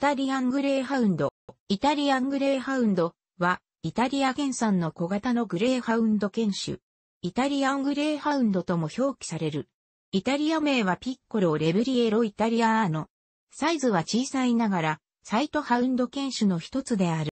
タリアングレーハウンド。イタリアングレーハウンドは、イタリア原産の小型のグレーハウンド犬種。イタリアングレーハウンドとも表記される。イタリア名はピッコロ・レブリエロ・イタリアーノ。サイズは小さいながら、サイトハウンド犬種の一つである。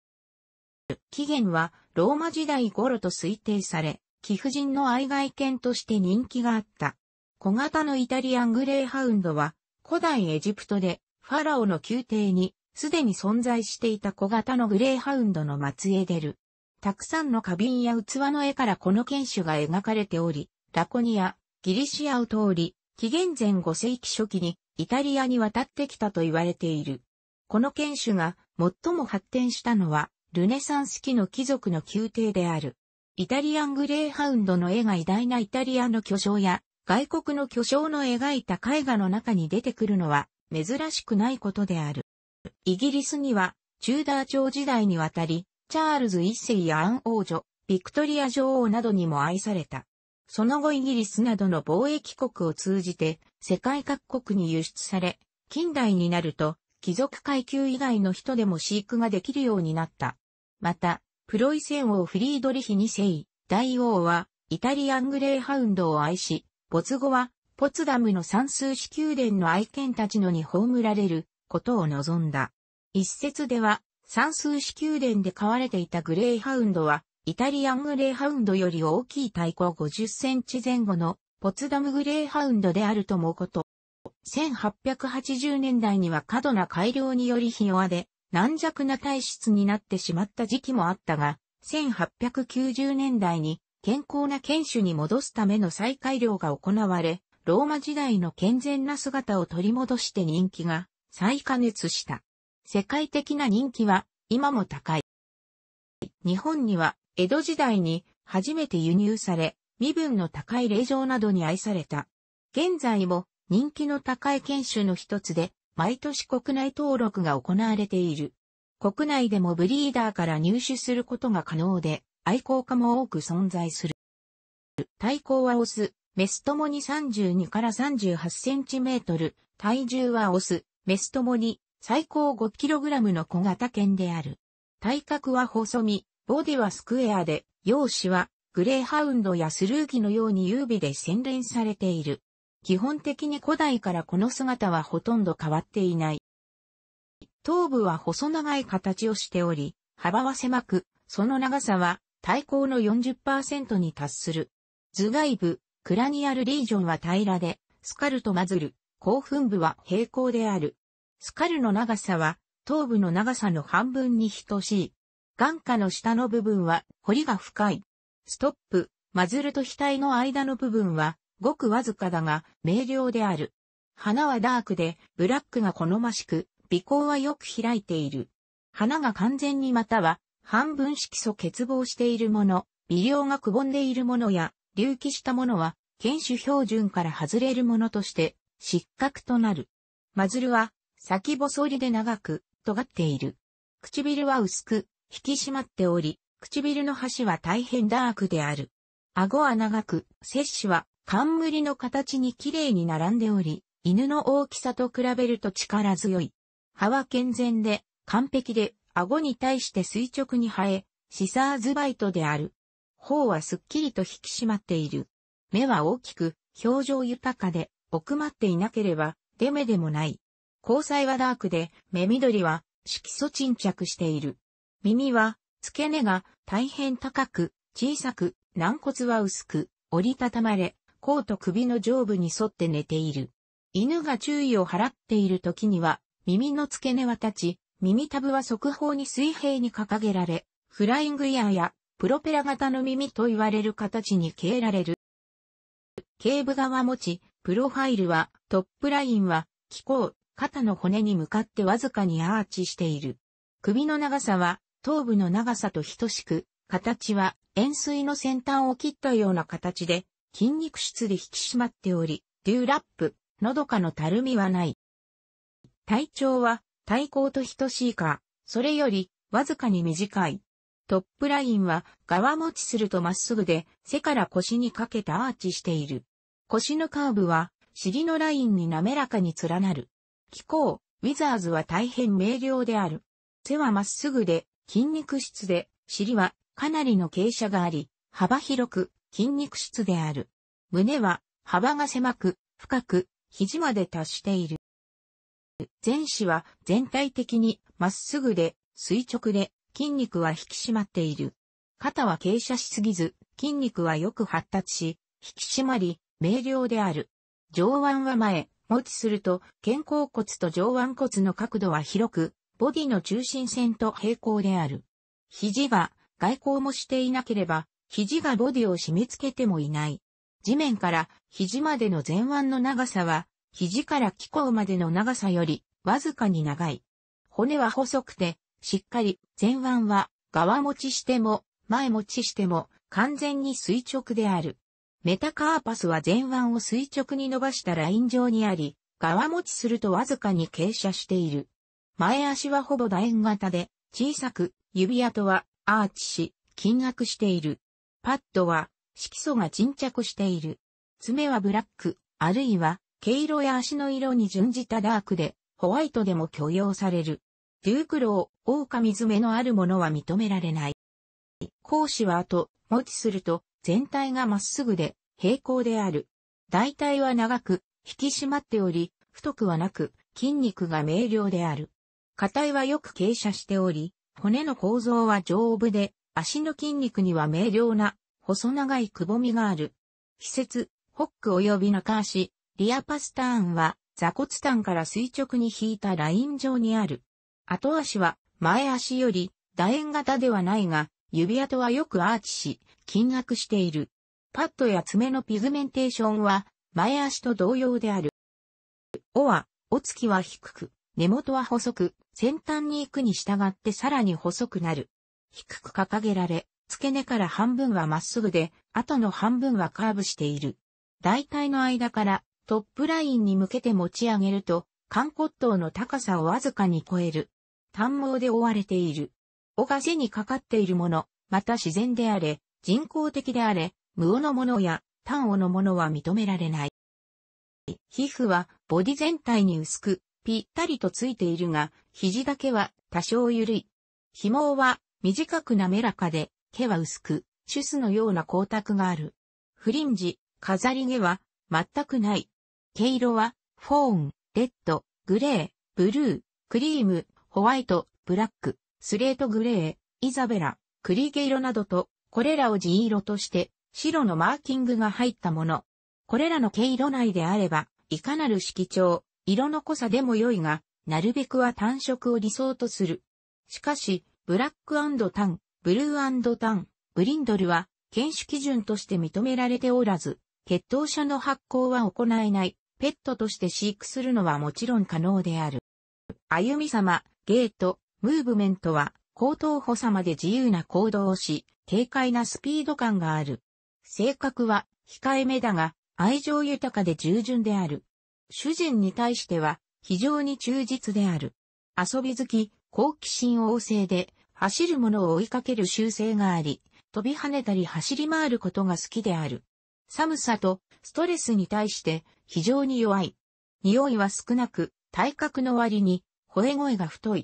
起源は、ローマ時代頃と推定され、貴婦人の愛外犬として人気があった。小型のイタリアングレーハウンドは、古代エジプトでファラオの宮廷に、すでに存在していた小型のグレーハウンドの末裔出る。たくさんの花瓶や器の絵からこの犬種が描かれており、ラコニア、ギリシアを通り、紀元前5世紀初期にイタリアに渡ってきたと言われている。この犬種が最も発展したのは、ルネサンス期の貴族の宮廷である。イタリアングレーハウンドの絵が偉大なイタリアの巨匠や、外国の巨匠の描いた絵画の中に出てくるのは、珍しくないことである。イギリスには、チューダー朝時代にわたり、チャールズ一世やアン王女、ビクトリア女王などにも愛された。その後イギリスなどの貿易国を通じて世界各国に輸出され、近代になると貴族階級以外の人でも飼育ができるようになった。また、プロイセン王フリードリヒ二世、大王はイタリアングレーハウンドを愛し、没後はポツダムの三数子宮殿の愛犬たちのに葬られることを望んだ。一説では、三数子宮殿で飼われていたグレーハウンドは、イタリアングレーハウンドより大きい体高50センチ前後のポツダムグレーハウンドであるともこと。1880年代には過度な改良により日弱で軟弱な体質になってしまった時期もあったが、1890年代に健康な犬種に戻すための再改良が行われ、ローマ時代の健全な姿を取り戻して人気が再加熱した。世界的な人気は今も高い。日本には江戸時代に初めて輸入され、身分の高い霊場などに愛された。現在も人気の高い犬種の一つで、毎年国内登録が行われている。国内でもブリーダーから入手することが可能で、愛好家も多く存在する。対抗はオス、メスともに32から38センチメートル、体重はオス、メスともに最高5ラムの小型犬である。体格は細身、ボディはスクエアで、容姿はグレーハウンドやスルーギのように優美で洗練されている。基本的に古代からこの姿はほとんど変わっていない。頭部は細長い形をしており、幅は狭く、その長さは体高の40%に達する。頭蓋部、クラニアルリージョンは平らで、スカルとマズル、興奮部は平行である。スカルの長さは、頭部の長さの半分に等しい。眼下の下の部分は、彫りが深い。ストップ、マズルと額の間の部分は、ごくわずかだが、明瞭である。花はダークで、ブラックが好ましく、鼻孔はよく開いている。花が完全にまたは、半分色素欠乏しているもの、微量がくぼんでいるものや、隆起したものは、犬種標準から外れるものとして、失格となる。マズルは、先細りで長く、尖っている。唇は薄く、引き締まっており、唇の端は大変ダークである。顎は長く、摂氏は冠の形に綺麗に並んでおり、犬の大きさと比べると力強い。歯は健全で、完璧で、顎に対して垂直に生え、シサーズバイトである。頬はすっきりと引き締まっている。目は大きく、表情豊かで、奥まっていなければ、出目でもない。交際はダークで、目緑は、色素沈着している。耳は、付け根が大変高く、小さく、軟骨は薄く、折りたたまれ、甲と首の上部に沿って寝ている。犬が注意を払っている時には、耳の付け根は立ち、耳たぶは側方に水平に掲げられ、フライングイヤーやプロペラ型の耳と言われる形に消えられる。頸部側持ち、プロファイルは、トップラインは、気候、肩の骨に向かってわずかにアーチしている。首の長さは、頭部の長さと等しく、形は、円錐の先端を切ったような形で、筋肉質で引き締まっており、デューラップ、のどかのたるみはない。体長は、体高と等しいか、それより、わずかに短い。トップラインは側持ちするとまっすぐで背から腰にかけてアーチしている。腰のカーブは尻のラインに滑らかに連なる。気候、ウィザーズは大変明瞭である。背はまっすぐで筋肉質で尻はかなりの傾斜があり、幅広く筋肉質である。胸は幅が狭く深く肘まで達している。前肢は全体的にまっすぐで垂直で筋肉は引き締まっている。肩は傾斜しすぎず、筋肉はよく発達し、引き締まり、明瞭である。上腕は前、持ちすると、肩甲骨と上腕骨の角度は広く、ボディの中心線と平行である。肘が、外交もしていなければ、肘がボディを締め付けてもいない。地面から肘までの前腕の長さは、肘から気候までの長さよりわずかに長い。骨は細くてしっかり、前腕は、側持ちしても、前持ちしても、完全に垂直である。メタカーパスは前腕を垂直に伸ばしたライン上にあり、側持ちするとわずかに傾斜している。前足はほぼ楕円型で、小さく、指跡はアーチし、金額している。パッドは、色素が沈着している。爪はブラック、あるいは、毛色や足の色に準じたダークで、ホワイトでも許容される。デュークロー、狼爪のあるものは認められない。講師は後、持ちすると、全体がまっすぐで、平行である。大体は長く、引き締まっており、太くはなく、筋肉が明瞭である。硬いはよく傾斜しており、骨の構造は丈夫で、足の筋肉には明瞭な、細長いくぼみがある。施節、ホック及び中足、リアパスターンは、座骨端から垂直に引いたライン上にある。後足は前足より楕円型ではないが、指跡はよくアーチし、金額している。パッドや爪のピグメンテーションは前足と同様である。尾は、尾付きは低く、根元は細く、先端に行くに従ってさらに細くなる。低く掲げられ、付け根から半分はまっすぐで、後の半分はカーブしている。大体の間からトップラインに向けて持ち上げると、肝骨頭の高さをわずかに超える。短毛で覆われている。尾が背にかかっているもの、また自然であれ、人工的であれ、無尾のものや単尾のものは認められない。皮膚はボディ全体に薄く、ぴったりとついているが、肘だけは多少緩い。紐は短く滑らかで、毛は薄く、シュスのような光沢がある。フリンジ、飾り毛は全くない。毛色は、フォーン、レッド、グレー、ブルー、クリーム、ホワイト、ブラック、スレートグレー、イザベラ、クリゲ色などと、これらを地色として、白のマーキングが入ったもの。これらの毛色内であれば、いかなる色調、色の濃さでも良いが、なるべくは単色を理想とする。しかし、ブラックタン、ブルータン、ブリンドルは、検種基準として認められておらず、血統者の発行は行えない、ペットとして飼育するのはもちろん可能である。ゆみ様、ゲート、ムーブメントは、高頭補佐まで自由な行動をし、軽快なスピード感がある。性格は、控えめだが、愛情豊かで従順である。主人に対しては、非常に忠実である。遊び好き、好奇心旺盛で、走るものを追いかける習性があり、飛び跳ねたり走り回ることが好きである。寒さとストレスに対して非常に弱い。匂いは少なく、体格の割に吠え声が太い。